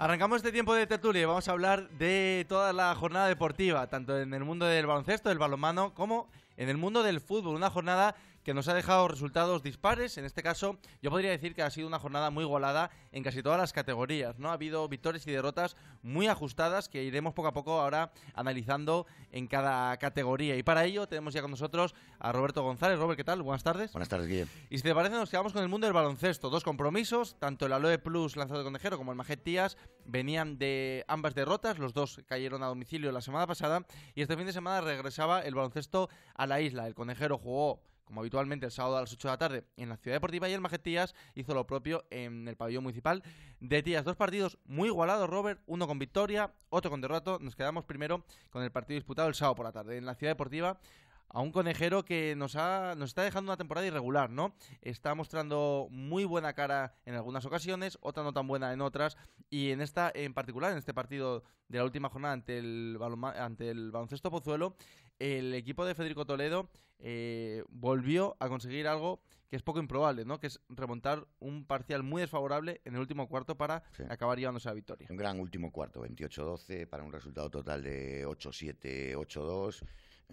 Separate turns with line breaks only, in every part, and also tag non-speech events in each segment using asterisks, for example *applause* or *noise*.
Arrancamos este tiempo de tertulia y vamos a hablar de toda la jornada deportiva, tanto en el mundo del baloncesto, del balonmano, como en el mundo del fútbol. Una jornada que nos ha dejado resultados dispares. En este caso, yo podría decir que ha sido una jornada muy igualada en casi todas las categorías. ¿no? Ha habido victorias y derrotas muy ajustadas que iremos poco a poco ahora analizando en cada categoría. Y para ello tenemos ya con nosotros a Roberto González. Robert, ¿qué tal? Buenas tardes.
Buenas tardes, Guillermo.
Y si te parece, nos quedamos con el mundo del baloncesto. Dos compromisos, tanto el Aloe Plus lanzado de Conejero como el Majet venían de ambas derrotas. Los dos cayeron a domicilio la semana pasada y este fin de semana regresaba el baloncesto a la isla. El Conejero jugó como habitualmente el sábado a las 8 de la tarde en la Ciudad Deportiva y el Majestías hizo lo propio en el pabellón municipal de Tías. Dos partidos muy igualados, Robert, uno con victoria, otro con derrota. Nos quedamos primero con el partido disputado el sábado por la tarde en la Ciudad Deportiva a un conejero que nos, está dejando una temporada irregular, ¿no? Está mostrando muy buena cara en algunas ocasiones, otra no tan buena en otras, y en esta en particular, en este partido de la última jornada ante el, ante el baloncesto Pozuelo, el equipo de Federico Toledo eh, volvió a conseguir algo que es poco improbable, ¿no? Que es remontar un parcial muy desfavorable en el último cuarto para
acabar llevándose la victoria. Un gran último cuarto, 28-12 para un resultado total de 8-7, 8-2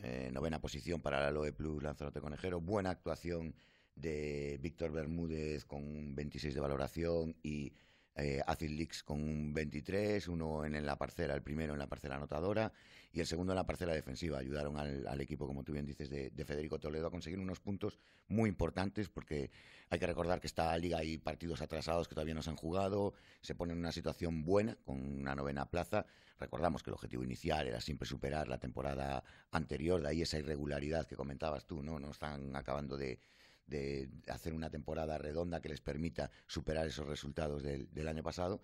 eh, novena posición para la Loe Plus Lanzarote Conejero, buena actuación de Víctor Bermúdez con 26 de valoración y eh, Leaks con un 23, uno en, la parcela, el primero en la parcela anotadora y el segundo en la parcela defensiva. Ayudaron al, equipo, como tú bien dices, de, de, Federico Toledo a conseguir unos puntos muy importantes porque hay que recordar que esta liga hay partidos atrasados que todavía no se han jugado, se pone en una situación buena con una novena plaza. Recordamos que el objetivo inicial era siempre superar la temporada anterior, de ahí esa irregularidad que comentabas tú, ¿no? No están acabando de, de hacer una temporada redonda que les permita superar esos resultados del, año pasado.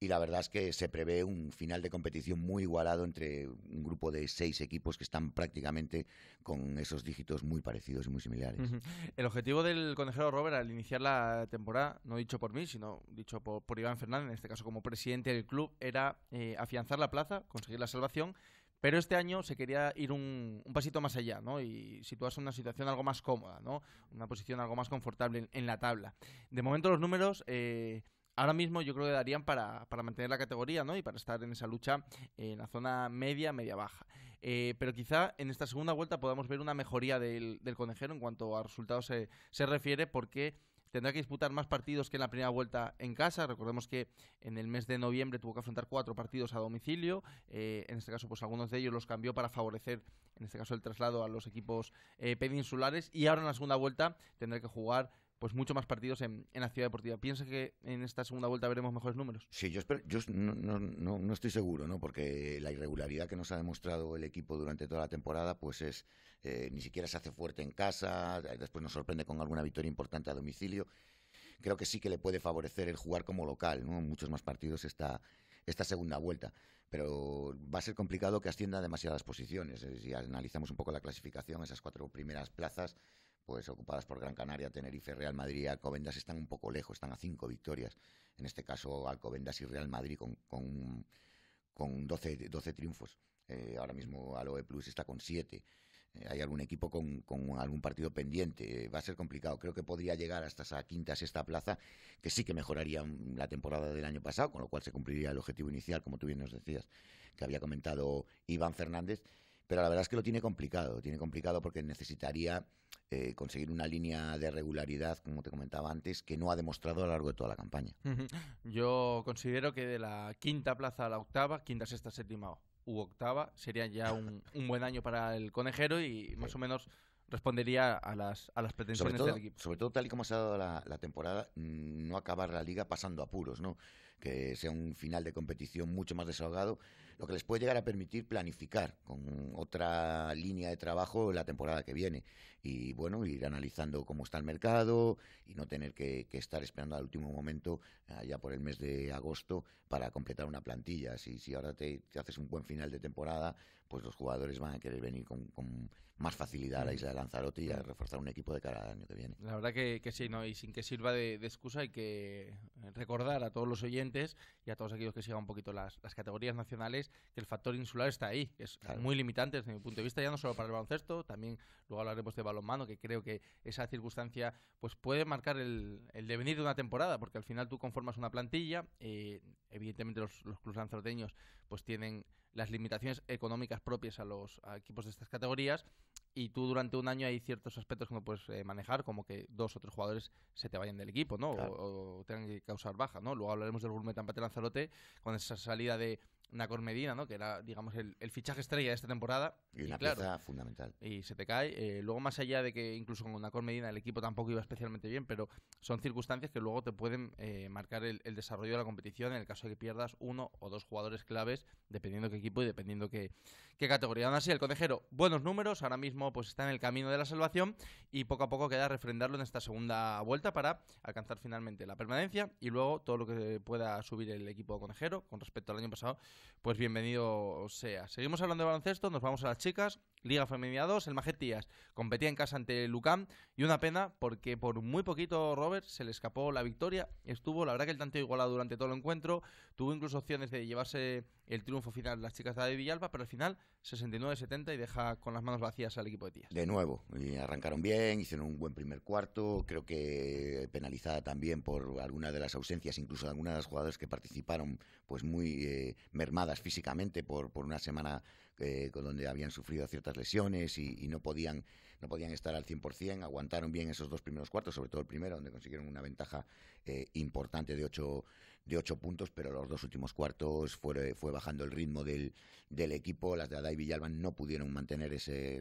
Y la verdad es que se prevé un final de competición muy igualado entre un grupo de seis equipos que están prácticamente con esos dígitos muy parecidos y muy similares.
El objetivo del conejero Robert al iniciar la temporada, no dicho por mí, sino dicho por, Iván Fernández, en este caso como presidente del club, era eh, afianzar la plaza, conseguir la salvación pero este año se quería ir un, pasito más allá, ¿no? Y situarse en una situación algo más cómoda, ¿no? Una posición algo más confortable en, la tabla. De momento los números... Eh, ahora mismo yo creo que darían para, mantener la categoría, ¿no? Y para estar en esa lucha en la zona media, media baja. Eh, pero quizá en esta segunda vuelta podamos ver una mejoría del, conejero en cuanto a resultados se refiere, porque Tendrá que disputar más partidos que en la primera vuelta en casa. Recordemos que en el mes de noviembre tuvo que afrontar cuatro partidos a domicilio. Eh, en este caso, pues algunos de ellos los cambió para favorecer, en este caso, el traslado a los equipos eh, peninsulares. Y ahora en la segunda vuelta tendrá que jugar pues mucho más partidos en, la ciudad deportiva. ¿Piensa que en esta segunda vuelta veremos mejores números?
Sí, yo, espero, yo no, estoy seguro, ¿no? porque la irregularidad que nos ha demostrado el equipo durante toda la temporada, pues es, eh, ni siquiera se hace fuerte en casa, después nos sorprende con alguna victoria importante a domicilio. Creo que sí que le puede favorecer el jugar como local, ¿no? muchos más partidos esta esta segunda vuelta. Pero va a ser complicado que ascienda a demasiadas posiciones. Si analizamos un poco la clasificación, esas cuatro primeras plazas pues ocupadas por Gran Canaria, Tenerife, Real Madrid y Alcobendas están un poco lejos, están a cinco victorias. En este caso, Alcobendas y Real Madrid con, con, 12, triunfos. Eh, ahora mismo Aloe Plus está con siete. Eh, hay algún equipo con, algún partido pendiente. va a ser complicado. Creo que podría llegar hasta esa quinta, sexta plaza, que sí que mejoraría la temporada del año pasado, con lo cual se cumpliría el objetivo inicial, como tú bien nos decías, que había comentado Iván Fernández. Pero la verdad es que lo tiene complicado, tiene complicado porque necesitaría eh, conseguir una línea de regularidad, como te comentaba antes, que no ha demostrado a lo largo de toda la campaña.
Yo considero que de la quinta plaza a la octava, quinta, sexta, séptima u octava, sería ya un, buen año para el conejero y más o menos respondería a las, a las pretensiones del
equipo. Sobre todo tal y como se ha dado la, temporada, mm, no acabar la liga pasando apuros, ¿no? Que sea un final de competición mucho más desahogado lo que les puede llegar a permitir planificar con otra línea de trabajo la temporada que viene. Y bueno, ir analizando cómo está el mercado y no tener que, estar esperando al último momento, ya por el mes de agosto, para completar una plantilla. Si, si ahora te, haces un buen final de temporada, pues los jugadores van a querer venir con, más facilidad a la mm. isla de Lanzarote y a mm. reforzar un equipo de cada año que viene.
La verdad que, sí, ¿no? Y sin que sirva de excusa hay que recordar a todos los oyentes y a todos aquellos que sigan un poquito las, categorías nacionales, que el factor insular está ahí, es muy limitante desde mi punto de vista, ya no solo para el baloncesto, también luego hablaremos de balonmano, que creo que esa circunstancia pues puede marcar el, devenir de una temporada, porque al final tú conformas una plantilla, eh, evidentemente los, los clubes lanzaroteños pues tienen las limitaciones económicas propias a los equipos de estas categorías y tú durante un año hay ciertos aspectos que no puedes eh, manejar, como que dos o tres jugadores se te vayan del equipo, ¿no? O, tengan que causar baja, ¿no? Luego hablaremos del Gourmet Tampate Lanzarote con esa salida de una Medina, ¿no? que era, digamos, el, fichaje estrella de esta temporada. Y, fundamental. Y se te cae. Eh, luego, más allá de que incluso con una Medina el equipo tampoco iba especialmente bien, pero son circunstancias que luego te pueden eh, marcar el, desarrollo de la competición en el caso de que pierdas uno o dos jugadores claves, dependiendo qué equipo y dependiendo qué, categoría. Aún así, el Conejero, buenos números, ahora mismo pues está en el camino de la salvación y poco a poco queda refrendarlo en esta segunda vuelta para alcanzar finalmente la permanencia y luego todo lo que pueda subir el equipo conejero con respecto al año pasado pues bienvenido sea. Seguimos hablando de baloncesto, nos vamos a las chicas Liga Femenina 2, el Majet competía en casa ante Lucam y una pena porque por muy poquito Robert se le escapó la victoria. Estuvo, la verdad que el tanto igualado durante todo el encuentro, tuvo incluso opciones de llevarse el triunfo final las chicas de Villalba, pero al final 69-70 y deja con las manos vacías al equipo de Tías.
De nuevo, arrancaron bien, hicieron un buen primer cuarto, creo que penalizada también por algunas de las ausencias, incluso de algunas de las jugadoras que participaron pues muy eh, mermadas físicamente por, por una semana eh, con donde habían sufrido ciertas lesiones y, no, podían, no podían estar al 100%, aguantaron bien esos dos primeros cuartos, sobre todo el primero, donde consiguieron una ventaja eh, importante de ocho, de ocho puntos, pero los dos últimos cuartos fue, fue bajando el ritmo del, equipo, las de Adai Villalba no pudieron mantener ese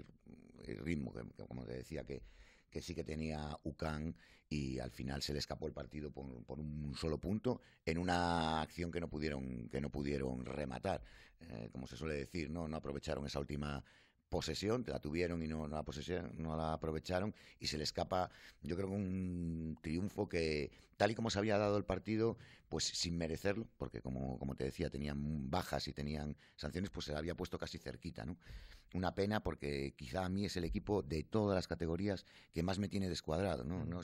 eh, ritmo, como te decía, que que sí que tenía UCAN y al final se le escapó el partido por, un solo punto en una acción que no pudieron, que no pudieron rematar. Eh, como se suele decir, ¿no? no aprovecharon esa última, posesión, la tuvieron y no, la posesión, no la aprovecharon y se le escapa, yo creo que un triunfo que tal y como se había dado el partido, pues sin merecerlo, porque como, te decía tenían bajas y tenían sanciones, pues se la había puesto casi cerquita, ¿no? Una pena porque quizá a mí es el equipo de todas las categorías que más me tiene descuadrado, ¿no?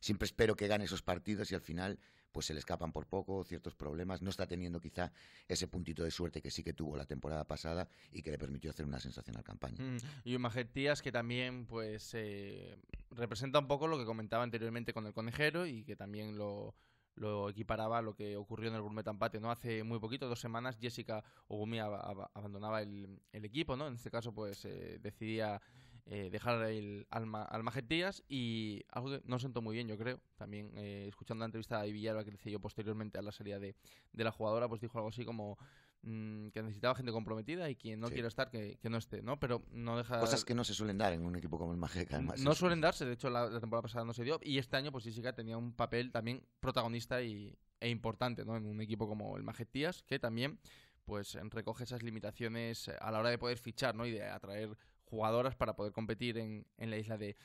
siempre espero que gane esos partidos y al final pues se le escapan por poco, ciertos problemas, no está teniendo quizá ese puntito de suerte que sí que tuvo la temporada pasada y que le permitió hacer una sensacional campaña.
Mm, y un Tías que también pues eh, representa un poco lo que comentaba anteriormente con el conejero y que también lo, lo equiparaba a lo que ocurrió en el Gourmet Empate, ¿no? Hace muy poquito, dos semanas, Jessica Ogumi abandonaba el, el, equipo, ¿no? En este caso, pues eh, decidía eh, dejar el alma al Majestías y algo que no sentó muy bien, yo creo. También eh, escuchando la entrevista de Villarba que le yo posteriormente a la salida de, de, la jugadora, pues dijo algo así como mm, que necesitaba gente comprometida y quien no quiero estar que, que, no esté, ¿no? Pero no deja... Cosas que
no se suelen dar en un equipo como el Majestías No suelen
darse, de hecho la, temporada pasada no se dio y este año pues que tenía un papel también protagonista y, e importante, ¿no? En un equipo como el Majestías que también pues recoge esas limitaciones a la hora de poder fichar ¿no? y de atraer jugadoras para poder competir en, en la isla de,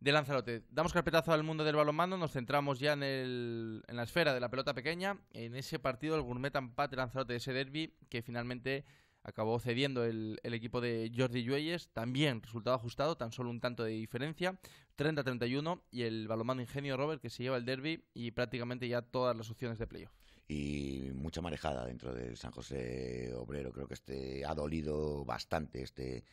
Lanzarote. Damos carpetazo al mundo del balonmano, nos centramos ya en, el, en la esfera de la pelota pequeña, en ese partido el Gourmet Lanzarote de Lanzarote, ese derby que finalmente acabó cediendo el, equipo de Jordi Lluelles. También resultado ajustado, tan solo un tanto de diferencia, 30-31. Y el balonmano Ingenio Robert que se lleva el derby y prácticamente ya todas las opciones de playoff.
Y mucha marejada dentro del San José Obrero. Creo que este ha dolido bastante este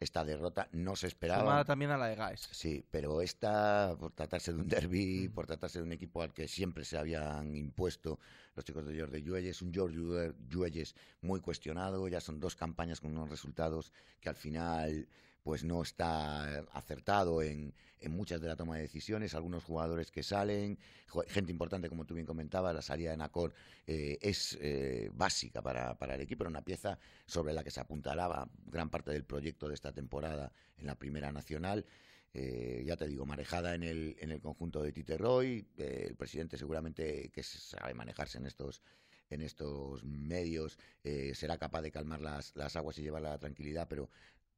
esta derrota no se esperaba.
también a la de Gaes.
Sí, pero esta, por tratarse de un derby, mm. por tratarse de un equipo al que siempre se habían impuesto los chicos de Jordi Lluelles, un Jordi Lluelles muy cuestionado, ya son dos campañas con unos resultados que al final pues no está acertado en, muchas de las tomas de decisiones, algunos jugadores que salen, gente importante, como tú bien comentabas, la salida de Nacor eh, es eh, básica para, el equipo, era una pieza sobre la que se apuntalaba gran parte del proyecto de esta temporada en la Primera Nacional. Eh, ya te digo, manejada en el, en el conjunto de Tite Roy, el presidente seguramente que sabe manejarse en estos en estos medios será capaz de calmar las, las aguas y llevarla a la tranquilidad, pero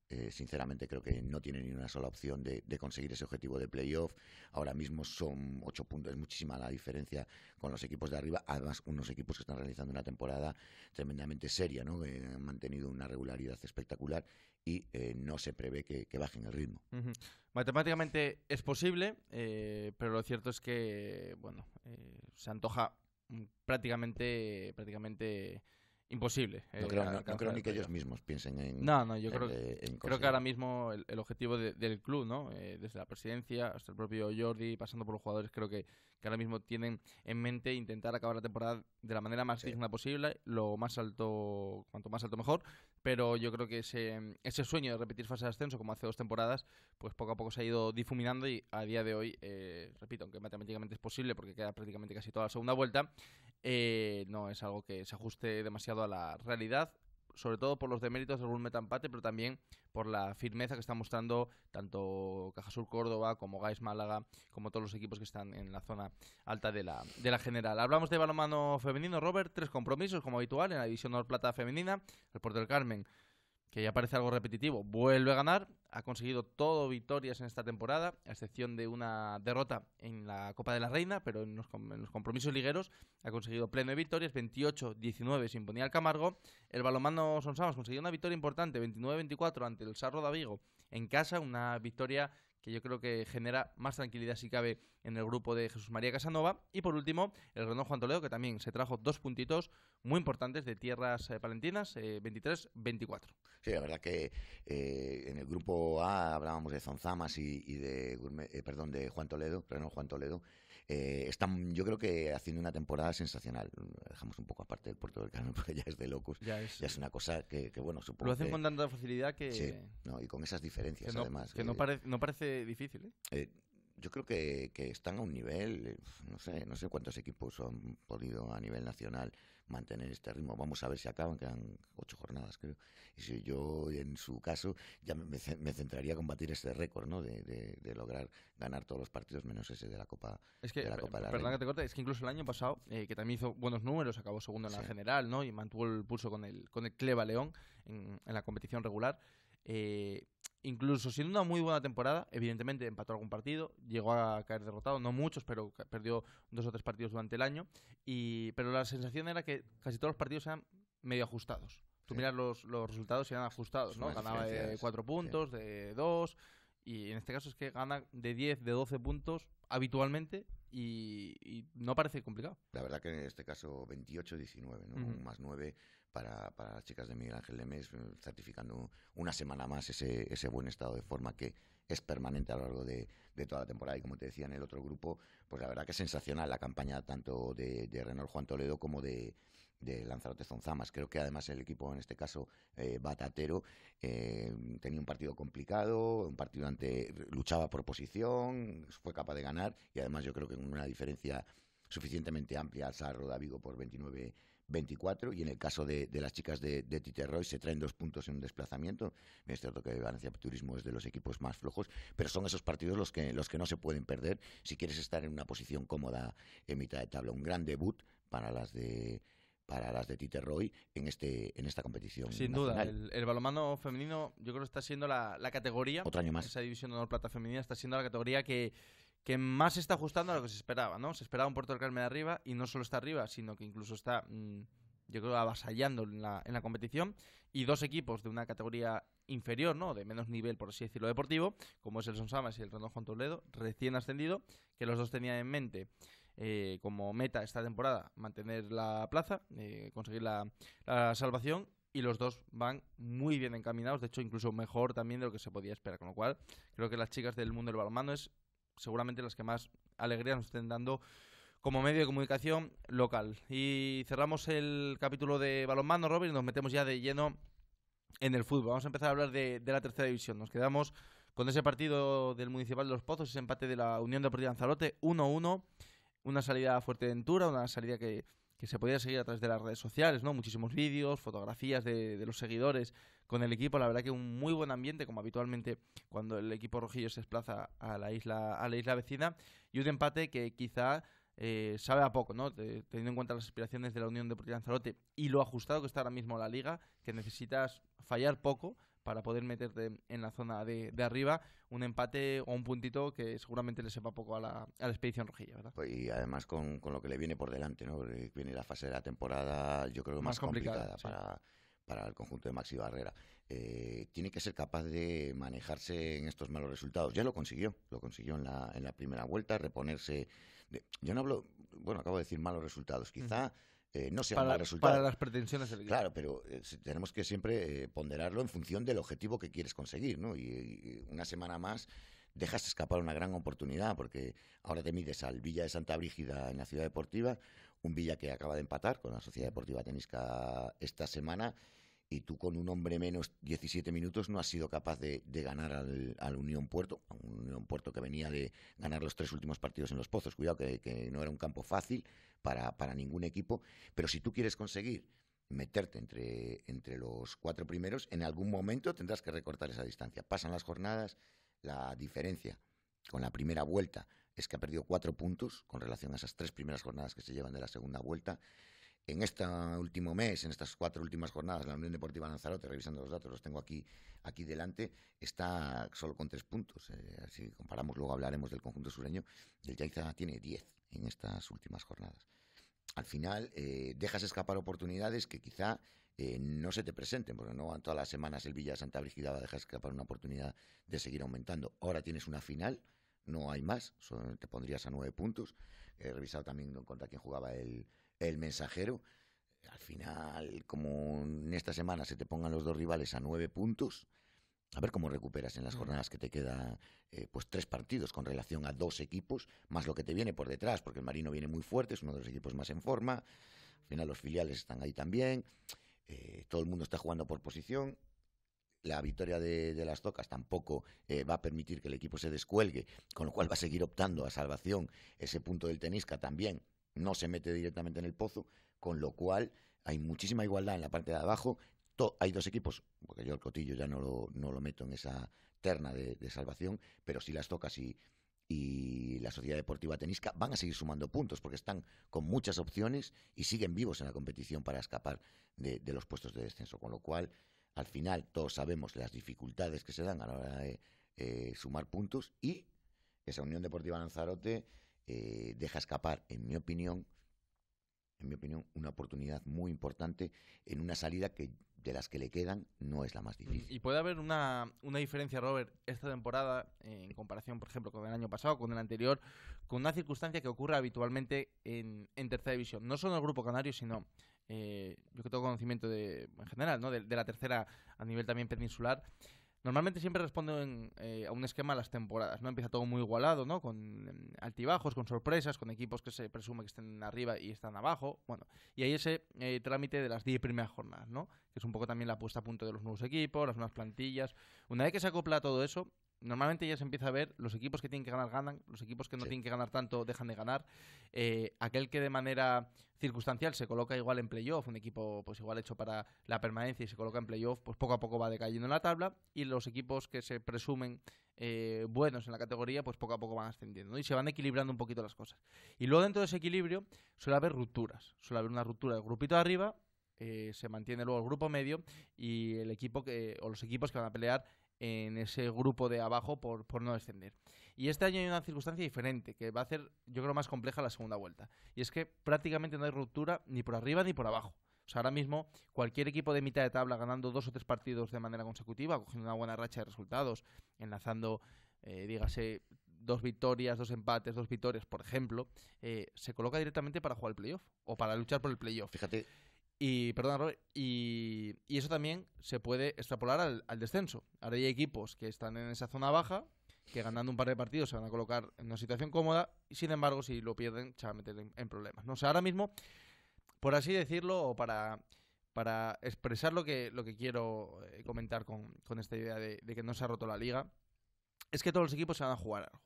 eh, sinceramente creo que no tienen ni una sola opción de, conseguir ese objetivo de playoff. Ahora mismo son ocho puntos, es muchísima la diferencia con los equipos de arriba. Además, unos equipos que están realizando una temporada tremendamente seria, ¿no? Eh, han mantenido una regularidad espectacular y eh, no se prevé que, bajen el ritmo.
Matemáticamente es posible, pero lo cierto es que, bueno, se antoja prácticamente, prácticamente imposible. No eh, creo, ni que ellos mismos piensen en. No, no, yo creo, creo que ahora mismo el, objetivo del club, ¿no? Eh, desde la presidencia hasta el propio Jordi, pasando por los jugadores, creo que, que, ahora mismo tienen en mente intentar acabar la temporada de la manera más digna posible, lo más alto, cuanto más alto mejor, pero yo creo que ese, ese sueño de repetir fase de ascenso como hace dos temporadas, pues poco a poco se ha ido difuminando y a día de hoy, eh, repito, aunque matemáticamente es posible porque queda prácticamente casi toda la segunda vuelta, eh, no es algo que se ajuste demasiado a la realidad sobre todo por los deméritos del Gourmet Empate, pero también por la firmeza que está mostrando tanto Cajasur Córdoba como Gais Málaga, como todos los equipos que están en la zona alta de la, de la general. Hablamos de balonmano femenino, Robert, tres compromisos como habitual en la división Nor Plata femenina, el Puerto del Carmen que ya parece algo repetitivo, vuelve a ganar, ha conseguido todo victorias en esta temporada, a excepción de una derrota en la Copa de la Reina, pero en los, compromisos ligueros ha conseguido pleno de victorias, 28-19 se imponía al Camargo, el balomano Sonsamos consiguió una victoria importante, 29-24 ante el Sarro de Vigo en casa, una victoria que yo creo que genera más tranquilidad si cabe en el grupo de Jesús María Casanova. Y por último, el Renault Juan Toledo, que también se trajo dos puntitos muy importantes de tierras eh, palentinas, 23-24. Eh,
sí, la verdad que eh, en el grupo A hablábamos de Zonzamas y, de, perdón, de Juan Toledo, Juan Toledo. Eh, están, yo creo que haciendo una temporada sensacional. Dejamos un poco aparte el Puerto del Carmen *laughs* porque ya es de locos. Ya es, una cosa que, que, bueno, supongo. Lo hacen con tanta facilidad que. Sí, y con esas diferencias, además. Que no, eh, parece
no, parece difícil. ¿eh?
eh yo creo que, están a un nivel, no sé, no sé cuántos equipos han podido a nivel nacional mantener este ritmo. Vamos a ver si acaban, quedan ocho jornadas, creo. Y si yo, en su caso, ya me, centraría a combatir ese récord, ¿no? De, lograr ganar todos los partidos menos ese de la Copa. Es de Copa perdón que
te corte, es que incluso el año pasado, eh, que también hizo buenos números, acabó segundo en la general, ¿no? Y mantuvo el pulso con el, con el Cleva León en la competición regular. Eh, incluso siendo una muy buena temporada, evidentemente empató algún partido, llegó a caer derrotado, no muchos, pero perdió dos o tres partidos durante el año. Y, pero la sensación era que casi todos los partidos eran medio ajustados. Tú miras los, los resultados y eran ajustados, ¿no? Ganaba de cuatro puntos, de dos, y en este caso es que gana de diez, de doce puntos habitualmente y, no parece complicado.
La verdad que en este caso 28-19, ¿no? Más 9 para, las chicas de Miguel Ángel Lemes, eh, certificando una semana más ese, buen estado de forma que es permanente a lo largo de, toda la temporada. Y como te decía en el otro grupo, pues la verdad que es sensacional la campaña tanto de, de Juan Toledo como de, de Lanzarote Zonzamas. Creo que además el equipo, en este caso, eh, Batatero, eh, tenía un partido complicado, un partido ante luchaba por posición, fue capaz de ganar y además yo creo que con una diferencia suficientemente amplia al Sarro de Vigo por 29 24 y en el caso de, las chicas de, de Roy se traen dos puntos en un desplazamiento. Es cierto que Valencia Turismo es de los equipos más flojos, pero son esos partidos los que, los que no se pueden perder si quieres estar en una posición cómoda en mitad de tabla. Un gran debut para las de para las de Titerroy en este en esta competición. Sin duda, el,
balomano femenino yo creo que está siendo la, la categoría. Otro año más. Esa división de honor plata femenina está siendo la categoría que, que más se está ajustando a lo que se esperaba, ¿no? Se esperaba un Puerto del Carmen arriba y no solo está arriba, sino que incluso está, mm, yo creo, avasallando en la, competición. Y dos equipos de una categoría inferior, ¿no? De menos nivel, por así decirlo, deportivo, como es el Samas y el Rendón Juan Toledo, recién ascendido, que los dos tenían en mente eh, como meta esta temporada mantener la plaza, eh, conseguir la, la salvación y los dos van muy bien encaminados, de hecho incluso mejor también de lo que se podía esperar, con lo cual creo que las chicas del mundo del balonmano es seguramente las que más alegría nos estén dando como medio de comunicación local. Y cerramos el capítulo de balonmano, Robin, y nos metemos ya de lleno en el fútbol. Vamos a empezar a hablar de, la tercera división. Nos quedamos con ese partido del Municipal de Los Pozos, ese empate de la Unión Deportiva Lanzarote, 1-1, una salida a Fuerteventura, una salida que que se podía seguir a través de las redes sociales, ¿no? Muchísimos vídeos, fotografías de, los seguidores con el equipo. La verdad que un muy buen ambiente, como habitualmente cuando el equipo rojillo se desplaza a la isla, a la isla vecina. Y un empate que quizá eh, sabe a poco, ¿no? Teniendo en cuenta las aspiraciones de la Unión Deportiva Lanzarote y lo ajustado que está ahora mismo la liga, que necesitas fallar poco para poder meterte en la zona de, arriba. Un empate o un puntito que seguramente le sepa poco a la,
expedición rojilla, ¿verdad? Pues, y además con, lo que le viene por delante, ¿no? viene la fase de la temporada, yo creo, más, complicada, para... el conjunto de Maxi Barrera. Eh, tiene que ser capaz de manejarse en estos malos resultados. Ya lo consiguió, lo consiguió en la, en la primera vuelta, reponerse. yo no hablo, bueno, acabo de decir malos resultados. Quizá eh, no sea para, resultado. Para las pretensiones Claro, pero eh, tenemos que siempre eh, ponderarlo en función del objetivo que quieres conseguir, ¿no? Y, y, una semana más dejas escapar una gran oportunidad, porque ahora te mides al Villa de Santa Brígida en la Ciudad Deportiva, un Villa que acaba de empatar con la Sociedad Deportiva Tenisca esta semana y tú con un hombre menos 17 minutos no has sido capaz de, ganar al, Unión Puerto, a un Unión Puerto que venía de ganar los tres últimos partidos en los pozos. Cuidado que, no era un campo fácil para, ningún equipo, pero si tú quieres conseguir meterte entre, entre los cuatro primeros, en algún momento tendrás que recortar esa distancia. Pasan las jornadas, la diferencia con la primera vuelta es que ha perdido cuatro puntos con relación a esas tres primeras jornadas que se llevan de la segunda vuelta. En este último mes, en estas cuatro últimas jornadas, la Unión Deportiva Lanzarote, revisando los datos, los tengo aquí, aquí delante, está solo con tres puntos. Eh, si comparamos, luego hablaremos del conjunto sureño. El Yaiza tiene diez en estas últimas jornadas. Al final, eh, dejas escapar oportunidades que quizá eh, no se te presenten, porque no todas las semanas el Villa Santa Brigida va dejar escapar una oportunidad de seguir aumentando. Ahora tienes una final no hay más, te pondrías a nueve puntos. He revisado también contra quién jugaba el, el mensajero. Al final, como en esta semana se te pongan los dos rivales a nueve puntos, a ver cómo recuperas en las mm. jornadas que te queda eh, pues tres partidos con relación a dos equipos, más lo que te viene por detrás, porque el Marino viene muy fuerte, es uno de los equipos más en forma. Al final los filiales están ahí también. Eh, todo el mundo está jugando por posición. La victoria de, las tocas tampoco eh, va a permitir que el equipo se descuelgue, con lo cual va a seguir optando a salvación. Ese punto del tenisca también no se mete directamente en el pozo, con lo cual hay muchísima igualdad en la parte de abajo. hay dos equipos, porque yo el cotillo ya no lo, meto en esa terna de, salvación, pero si las tocas y, la Sociedad Deportiva Tenisca van a seguir sumando puntos porque están con muchas opciones y siguen vivos en la competición para escapar de, los puestos de descenso. Con lo cual, al final, todos sabemos las dificultades que se dan a la hora de eh, sumar puntos y esa Unión Deportiva Lanzarote eh, deja escapar, en mi opinión, en mi opinión, una oportunidad muy importante en una salida que de las que le quedan no es la más mm,
difícil. Y puede haber una, una diferencia, Robert, esta temporada, eh, en comparación, por ejemplo, con el año pasado, con el anterior, con una circunstancia que ocurre habitualmente en, en tercera división. No solo en el grupo canario, sino eh, yo que tengo conocimiento de, en general, ¿no? de, la tercera a nivel también peninsular, Normalmente siempre responden eh, a un esquema las temporadas, ¿no? Empieza todo muy igualado, ¿no? Con em, altibajos, con sorpresas, con equipos que se presume que estén arriba y están abajo, bueno. Y hay ese eh, trámite de las 10 primeras jornadas, ¿no? Que es un poco también la puesta a punto de los nuevos equipos, las nuevas plantillas. Una vez que se acopla todo eso, normalmente ya se empieza a ver los equipos que tienen que ganar ganan, los equipos que no tienen que ganar tanto dejan de ganar. Eh, aquel que de manera circunstancial se coloca igual en playoff, un equipo pues igual hecho para la permanencia y se coloca en playoff, pues poco a poco va decayendo en la tabla y los equipos que se presumen eh, buenos en la categoría, pues poco a poco van ascendiendo y se van equilibrando un poquito las cosas. Y luego dentro de ese equilibrio suele haber rupturas, suele haber una ruptura del grupito de arriba eh, se mantiene luego el grupo medio y el equipo que, o los equipos que van a pelear en ese grupo de abajo por, no descender. Y este año hay una circunstancia diferente que va a hacer, yo creo, más compleja la segunda vuelta. Y es que prácticamente no hay ruptura ni por arriba ni por abajo. O sea, ahora mismo cualquier equipo de mitad de tabla ganando dos o tres partidos de manera consecutiva, cogiendo una buena racha de resultados, enlazando, eh, dígase, dos victorias, dos empates, dos victorias, por ejemplo, eh, se coloca directamente para jugar el playoff o para luchar por el playoff. Fíjate, y, perdón, y, eso también se puede extrapolar al, descenso. Ahora hay equipos que están en esa zona baja, que ganando un par de partidos se van a colocar en una situación cómoda, y sin embargo, si lo pierden, se van a meter en, problemas. No sé ahora mismo, por así decirlo, o para, para expresar lo que, lo que quiero eh, comentar con, esta idea de, que no se ha roto la liga, es que todos los equipos se van a jugar algo.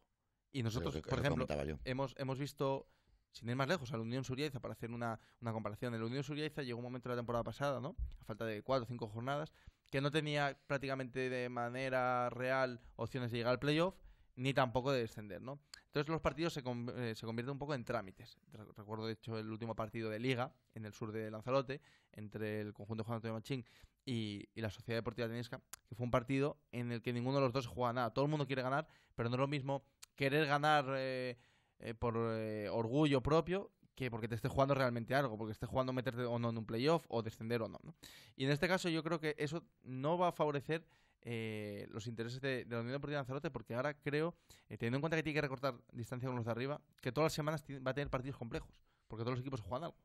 Y nosotros, por ejemplo, hemos, hemos visto sin ir más lejos, a la Unión Suriaiza, para hacer una, comparación, en la Unión Suriaiza llegó un momento de la temporada pasada, ¿no? A falta de cuatro o cinco jornadas, que no tenía prácticamente de manera real opciones de llegar al playoff, ni tampoco de descender, ¿no? Entonces los partidos se, eh, se, convierten un poco en trámites. Recuerdo, de hecho, el último partido de Liga en el sur de Lanzarote, entre el conjunto de Juan Antonio Machín y, la Sociedad Deportiva Tenisca, que fue un partido en el que ninguno de los dos juega nada. Todo el mundo quiere ganar, pero no es lo mismo querer ganar eh, eh, por eh, orgullo propio que porque te esté jugando realmente algo, porque esté jugando meterte o no en un playoff o descender o no, Y en este caso yo creo que eso no va a favorecer eh, los intereses de, la Unión Deportiva de Lanzarote, porque ahora creo, teniendo en cuenta que tiene que recortar distancia con los de arriba, que todas las semanas va a tener partidos complejos, porque todos los equipos juegan algo.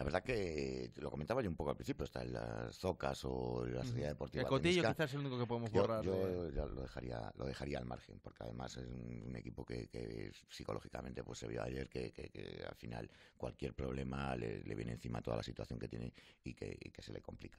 La verdad que lo comentaba yo un poco al principio, está en las Zocas o la Sociedad Deportiva. El Cotillo quizás
es el único que podemos borrar. Yo
lo dejaría, lo dejaría al margen, porque además es un, equipo que, psicológicamente pues se vio ayer que, al final cualquier problema le, viene encima toda la situación que tiene y que, se le complica.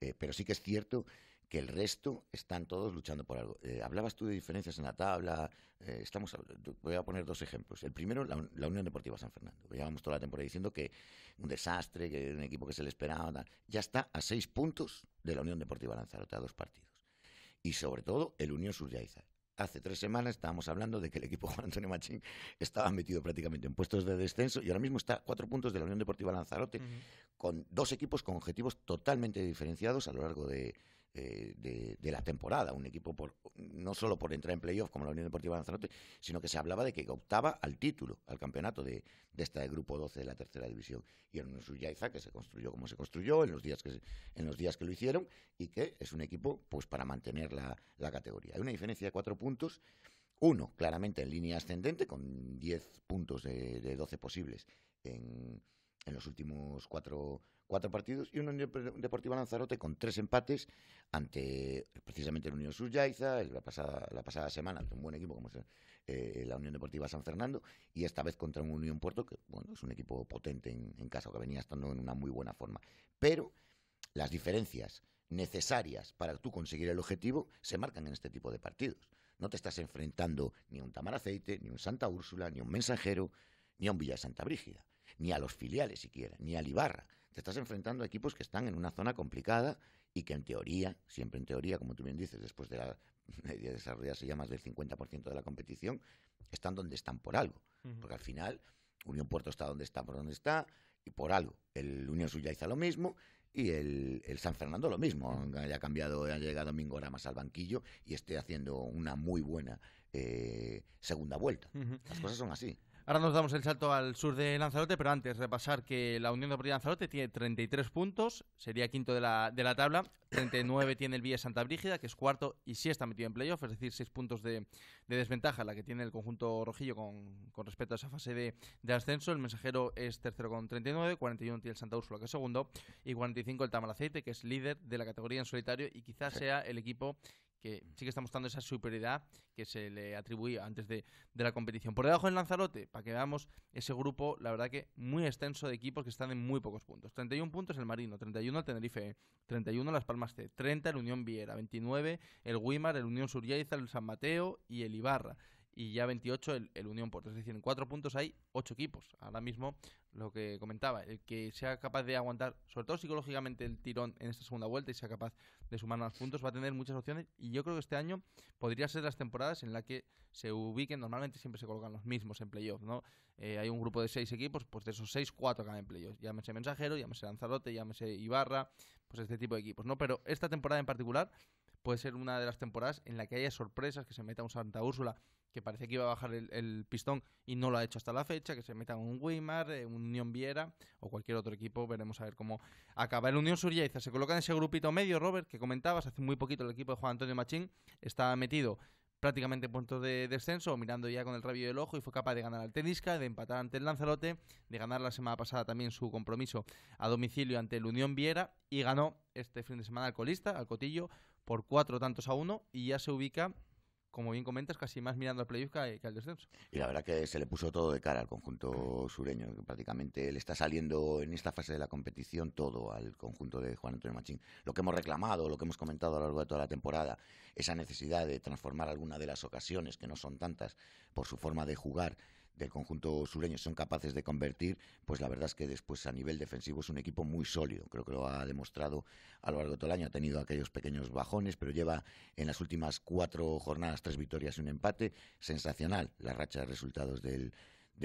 Eh, pero sí que es cierto que el resto están todos luchando por algo. Eh, hablabas tú de diferencias en la tabla. Eh, estamos, voy a poner dos ejemplos. El primero, la, Unión Deportiva San Fernando. Llevamos toda la temporada diciendo que un desastre, que un equipo que se le esperaba. Ya está a seis puntos de la Unión Deportiva Lanzarote a dos partidos. Y sobre todo, el Unión Suryaiza. Hace tres semanas estábamos hablando de que el equipo *laughs* Juan Antonio Machín estaba metido prácticamente en puestos de descenso y ahora mismo está a cuatro puntos de la Unión Deportiva Lanzarote, con dos equipos con objetivos totalmente diferenciados a lo largo de, eh, de, la temporada, un equipo no solo por entrar en playoff como la Unión Deportiva Lanzarote, sino que se hablaba de que optaba al título, al campeonato de, de este grupo 12 de la tercera división. Y en Suyaiza, que se construyó como se construyó, en los días que, en los días que lo hicieron, y que es un equipo pues para mantener la, categoría. Hay una diferencia de cuatro puntos. Uno, claramente en línea ascendente, con diez puntos de, doce 12 posibles en los últimos cuatro cuatro partidos y una Unión Deportiva Lanzarote con tres empates ante precisamente el Unión Sur la pasada, la pasada semana, ante un buen equipo como es eh, la Unión Deportiva San Fernando, y esta vez contra un Unión Puerto, que bueno, es un equipo potente en, casa, que venía estando en una muy buena forma. Pero las diferencias necesarias para tú conseguir el objetivo se marcan en este tipo de partidos. No te estás enfrentando ni a un Tamaraceite, ni a un Santa Úrsula, ni a un Mensajero, ni a un Villa Santa Brígida, ni a los filiales siquiera, ni a Libarra te estás enfrentando a equipos que están en una zona complicada y que en teoría, siempre en teoría, como tú bien dices, después de la *laughs* media se ya más del 50% de la competición, están donde están por algo. Porque al final, Unión Puerto está donde está, por donde está, y por algo. El Unión hizo lo mismo y el, San Fernando lo mismo. Ya Haya cambiado, ha llegado Domingo Ramas al banquillo y esté haciendo una muy buena eh, segunda vuelta. Las cosas son así.
Ahora nos damos el salto al sur de Lanzarote, pero antes repasar que la Unión de Deportiva Lanzarote tiene 33 puntos, sería quinto de la, de la tabla, 39 tiene el Villa Santa Brígida, que es cuarto y sí está metido en playoff, es decir, 6 puntos de, desventaja la que tiene el conjunto rojillo con, con respecto a esa fase de, ascenso. El mensajero es tercero con 39, 41 tiene el Santa Úrsula, que es segundo, y 45 el Tamalaceite, que es líder de la categoría en solitario y quizás sea el equipo que que está mostrando esa superioridad que se le atribuía antes de, de la competición. Por debajo del Lanzarote, para que veamos ese grupo, la verdad que muy extenso de equipos que están en muy pocos puntos. 31 puntos el Marino, 31 el Tenerife, 31 las Palmas C, 30 el Unión Viera, 29 el Guimar, el Unión Suriaiza, el San Mateo y el Ibarra y ya 28 el, Unión Porto. Es decir, en cuatro puntos hay ocho equipos. Ahora mismo lo que comentaba, el que sea capaz de aguantar, sobre todo psicológicamente, el tirón en esta segunda vuelta y sea capaz de sumar más puntos, va a tener muchas opciones. Y yo creo que este año podría ser las temporadas en la que se ubiquen, normalmente siempre se colocan los mismos en playoff, ¿no? Eh, hay un grupo de seis equipos, pues de esos seis, cuatro acaban en playoff. Llámese Mensajero, llámese Lanzarote, llámese Ibarra, pues este tipo de equipos, ¿no? Pero esta temporada en particular puede ser una de las temporadas en la que haya sorpresas, que se meta un Santa Úrsula que parece que iba a bajar el, pistón y no lo ha hecho hasta la fecha, que se meta un Weimar, eh, un Unión Viera o cualquier otro equipo, veremos a ver cómo acaba. El Unión Suriaiza. se coloca en ese grupito medio, Robert, que comentabas hace muy poquito el equipo de Juan Antonio Machín, está metido prácticamente en punto de descenso, mirando ya con el rabio del ojo y fue capaz de ganar al Tenisca, de empatar ante el Lanzarote, de ganar la semana pasada también su compromiso a domicilio ante el Unión Viera y ganó este fin de semana al colista, al Cotillo, por cuatro tantos a uno y ya se ubica como bien comentas, casi más mirando al playoff que, al descenso.
Y la verdad que se le puso todo de cara al conjunto sureño, que prácticamente le está saliendo en esta fase de la competición todo al conjunto de Juan Antonio Machín. Lo que hemos reclamado, lo que hemos comentado a lo largo de toda la temporada, esa necesidad de transformar alguna de las ocasiones, que no son tantas, por su forma de jugar del conjunto sureño son capaces de convertir, pues la verdad es que después a nivel defensivo es un equipo muy sólido. Creo que lo ha demostrado a lo largo de todo el año. Ha tenido aquellos pequeños bajones, pero lleva en las últimas cuatro jornadas tres victorias y un empate. Sensacional la racha de resultados del,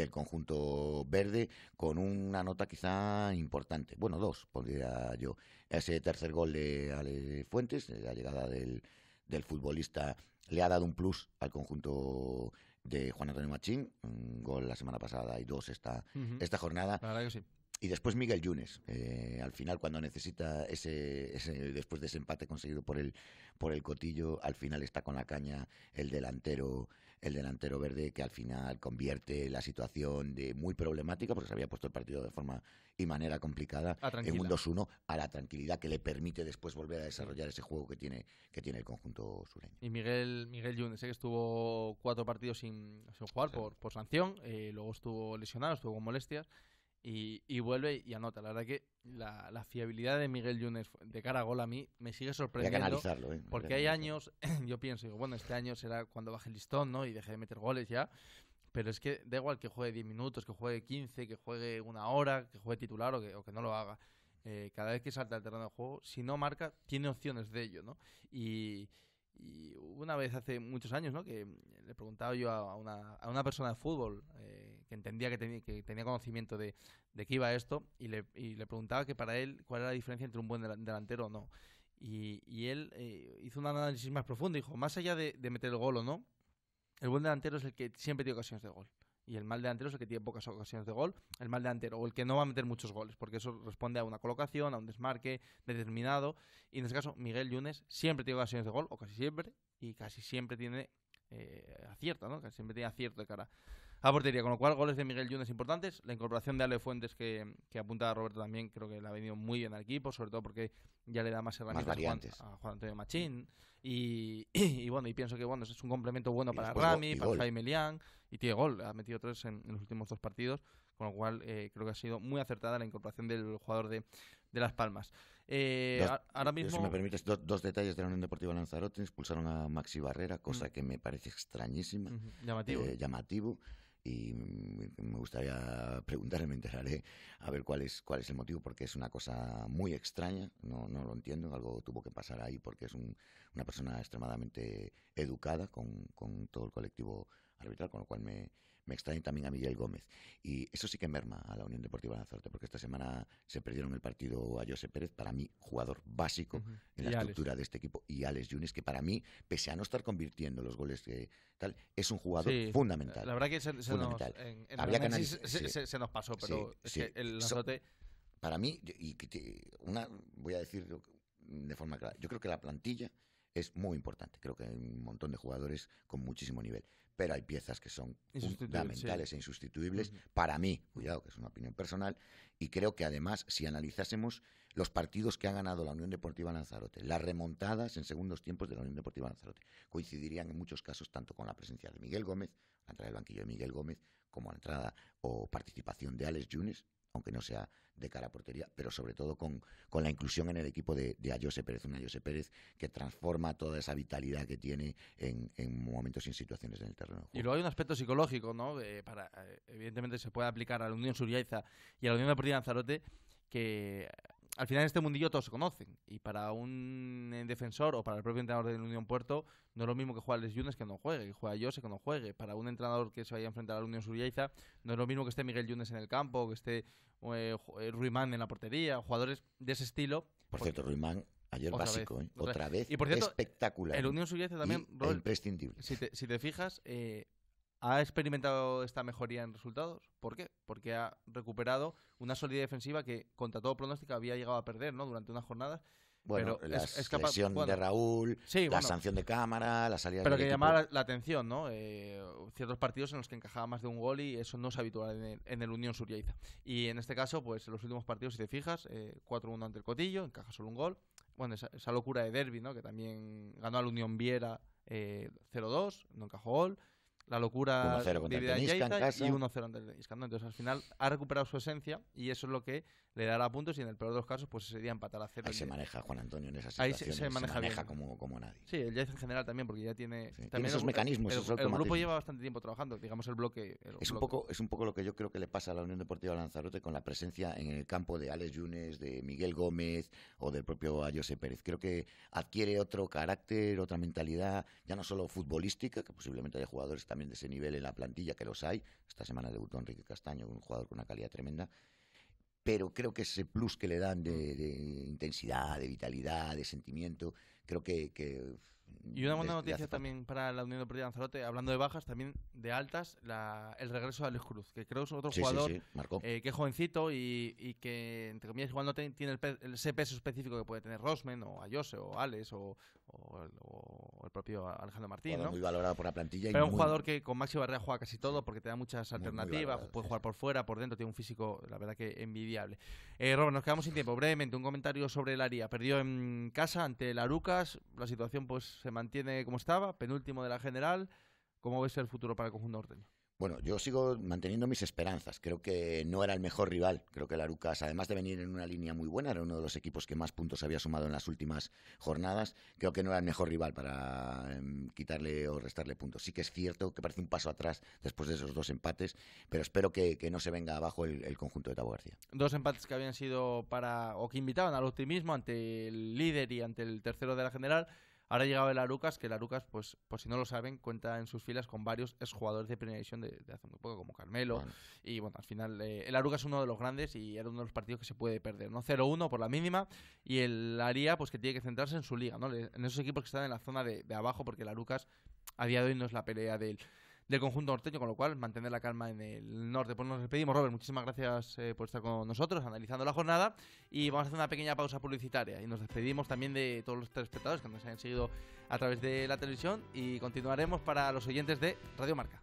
conjunto verde con una nota quizá importante. Bueno, dos, podría yo. Ese tercer gol de Ale Fuentes, la llegada del, del futbolista, le ha dado un plus al conjunto de Juan Antonio Machín, un gol la semana pasada y dos esta, esta jornada. Y después Miguel Yunes, eh, al final cuando necesita ese, ese, después de ese empate conseguido por el, por el Cotillo, al final está con la caña el delantero el delantero verde que al final convierte la situación de muy problemática, porque se había puesto el partido de forma y manera complicada, ah, en un 2-1 a la tranquilidad que le permite después volver a desarrollar ese juego que tiene, que tiene el conjunto sureño.
Y Miguel, Miguel sé que estuvo cuatro partidos sin, jugar por, sanción, eh, luego estuvo lesionado, estuvo con molestias y, y, vuelve y anota. La verdad que la, fiabilidad de Miguel Yunes de cara a gol a mí me sigue sorprendiendo. ¿eh? Porque hay años, *clears throat* yo pienso, digo, bueno, este año será cuando baje el listón, ¿no? Y deje de meter goles ya. Pero es que da igual que juegue 10 minutos, que juegue 15, que juegue una hora, que juegue titular o que, o que no lo haga. Eh, cada vez que salta al terreno de juego, si no marca, tiene opciones de ello, ¿no? Y, y una vez hace muchos años, ¿no? Que le preguntaba yo a una, persona de fútbol eh, que entendía que, tenía, que tenía conocimiento de, de qué iba esto y le, y le, preguntaba que para él cuál era la diferencia entre un buen delantero o no. Y, y él eh, hizo un análisis más profundo. y Dijo, más allá de, de meter el gol o no, el buen delantero es el que siempre tiene ocasiones de gol y el mal delantero es el que tiene pocas ocasiones de gol, el mal delantero, o el que no va a meter muchos goles, porque eso responde a una colocación, a un desmarque determinado. Y en este caso, Miguel Llunes siempre tiene ocasiones de gol, o casi siempre, y casi siempre tiene eh, acierto, ¿no? Casi siempre tiene acierto de cara a portería. Con lo cual, goles de Miguel Yunes importantes. La incorporación de Ale Fuentes, que, que apunta a Roberto también, creo que le ha venido muy bien al equipo, sobre todo porque ya le da más herramientas a, Juan, Antonio Machín. *clears throat* Y, bueno, y pienso que bueno, es un complemento bueno para Rami, para Jaime Lián. Y tiene gol, ha metido tres en, los últimos dos partidos con lo cual eh, creo que ha sido muy acertada la incorporación del jugador de, Las Palmas. Eh, ahora eh, mismo... Si me
permites, dos detalles de la Unión Deportiva Lanzarote. Expulsaron a Maxi Barrera, cosa mm. que me parece extrañísima. Llamativo. llamativo y me gustaría preguntarle, me enteraré, a ver cuál es, cuál es el motivo, porque es una cosa muy extraña, no, no lo entiendo, algo tuvo que pasar ahí porque es una persona extremadamente educada con, con todo el colectivo arbitral, con lo cual me, me extraña también a Miguel Gómez. Y eso sí que merma a la Unión Deportiva de Lanzarote, porque esta semana se perdieron el partido a José Pérez, para mí jugador básico en la estructura de este equipo, y Alex Yunes, que para mí, pese a no estar convirtiendo los goles tal, es un jugador fundamental. La verdad que se, se nos, Habría que se, nos pasó, pero el Lanzarote... para mí, voy a decir de forma clara, yo creo que la plantilla es muy importante. Creo que hay un montón de jugadores con muchísimo nivel pero hay piezas que son fundamentales e insustituibles para mí, cuidado que es una opinión personal, y creo que además si analizásemos los partidos que ha ganado la Unión Deportiva Lanzarote, las remontadas en segundos tiempos de la Unión Deportiva Lanzarote, coincidirían en muchos casos tanto con la presencia de Miguel Gómez, la entrada del banquillo de Miguel Gómez, como la entrada o participación de Alex Yunes, aunque no sea de cara a portería, pero sobre todo con, la inclusión en el equipo de, de Ayose Pérez, un Ayose Pérez que transforma toda esa vitalidad que tiene en, momentos y en situaciones en el terreno.
Y luego hay un aspecto psicológico, ¿no? Eh, para, eh, evidentemente se puede aplicar a la Unión Suriaiza y a la Unión Deportiva Lanzarote, que al final en este mundillo todos se conocen. Y para un eh, defensor o para el propio entrenador del Unión Puerto, no es lo mismo que juegue Les Yunes que no juegue, que juega Jose que no juegue. Para un entrenador que se vaya a enfrentar al Unión Suriaiza, no es lo mismo que esté Miguel Yunes en el campo, que esté eh, eh, Ruimán en la portería, jugadores de ese estilo.
Por pues cierto, Ruimán Ayer básico, otra, vez. Y por cierto, espectacular. El Unión Suriaiza también, Imprescindible.
Si te, fijas, ha experimentado esta mejoría en resultados. ¿Por qué? Porque ha recuperado una solidez defensiva que contra todo pronóstico había llegado a perder ¿no? durante unas jornadas. Bueno, la es, de Raúl, la sanción de
cámara, la salida Pero que llamaba
la, atención, ¿no? Eh, ciertos partidos en los que encajaba más de un gol y eso no es habitual en el, Unión Suriaiza. Y en este caso, pues en los últimos partidos, si te fijas, eh, 4-1 ante el Cotillo, encaja solo un gol. Bueno, esa, locura de Derby, ¿no? Que también ganó al Unión Viera eh, 0-2, no encajó gol la locura de vida y 1-0 ante el Entonces al final ha recuperado su esencia y eso es lo que le dará puntos y en el peor de los casos pues sería empatar a cero. Ahí se maneja Juan Antonio en esa situación. Ahí se, maneja, como, como, nadie. Sí, el Jaiz en general también porque ya tiene, también esos mecanismos. El, grupo lleva bastante tiempo trabajando, digamos el bloque. es, Un poco,
es un poco lo que yo creo que le pasa a la Unión Deportiva Lanzarote con la presencia en el campo de Alex Yunes, de Miguel Gómez o del propio José Pérez. Creo que adquiere otro carácter, otra mentalidad, ya no solo futbolística, que posiblemente haya jugadores también de ese nivel en la plantilla, que los hay. Esta semana debutó Enrique Castaño, un jugador con una calidad tremenda. Pero creo que ese plus que le dan de, intensidad, de vitalidad, de sentimiento, creo que y una buena noticia
también para la Unión Deportiva de Lanzarote, hablando de bajas, también de altas, el regreso de Alex Cruz, que creo que es otro jugador eh, que es jovencito y, que, entre comillas, jugando no tiene el, ese peso específico que puede tener Rosmen o Ayose o Alex o, o, el propio Alejandro Martín. ¿no? Muy valorado por
la plantilla. Pero un jugador
que con Maxi Barrera juega casi todo porque te da muchas alternativas, puede jugar por fuera, por dentro, tiene un físico, la verdad que envidiable. Eh, Robert, nos quedamos sin tiempo. Brevemente, un comentario sobre el área. Perdió en casa ante el Arucas, la situación pues se mantiene como estaba, penúltimo de la general. ¿Cómo ves el futuro para el conjunto norteño?
Bueno, yo sigo manteniendo mis esperanzas. Creo que no era el mejor rival. Creo que el Arucas, además de venir en una línea muy buena, era uno de los equipos que más puntos había sumado en las últimas jornadas. Creo que no era el mejor rival para em, quitarle o restarle puntos. Sí que es cierto que parece un paso atrás después de esos dos empates, pero espero que, no se venga abajo el, el, conjunto de Tabo García.
Dos empates que habían sido para, o que invitaban al optimismo ante el líder y ante el tercero de la general. Ahora ha llegado el Arucas, que el Arucas, pues, por si no lo saben, cuenta en sus filas con varios exjugadores de Primera División de, hace muy poco, como Carmelo. Y bueno, al final, eh, el Arucas es uno de los grandes y era uno de los partidos que se puede perder, ¿no? 0-1 por la mínima. Y el haría, pues que tiene que centrarse en su liga, ¿no? En esos equipos que están en la zona de, abajo, porque el Arucas a día de hoy no es la pelea del, del conjunto norteño, con lo cual mantener la calma en el norte. Pues nos despedimos, Robert. Muchísimas gracias eh, por estar con nosotros analizando la jornada y vamos a hacer una pequeña pausa publicitaria y nos despedimos también de todos los telespectadores que nos hayan seguido a través de la televisión y continuaremos para los oyentes de Radio Marca.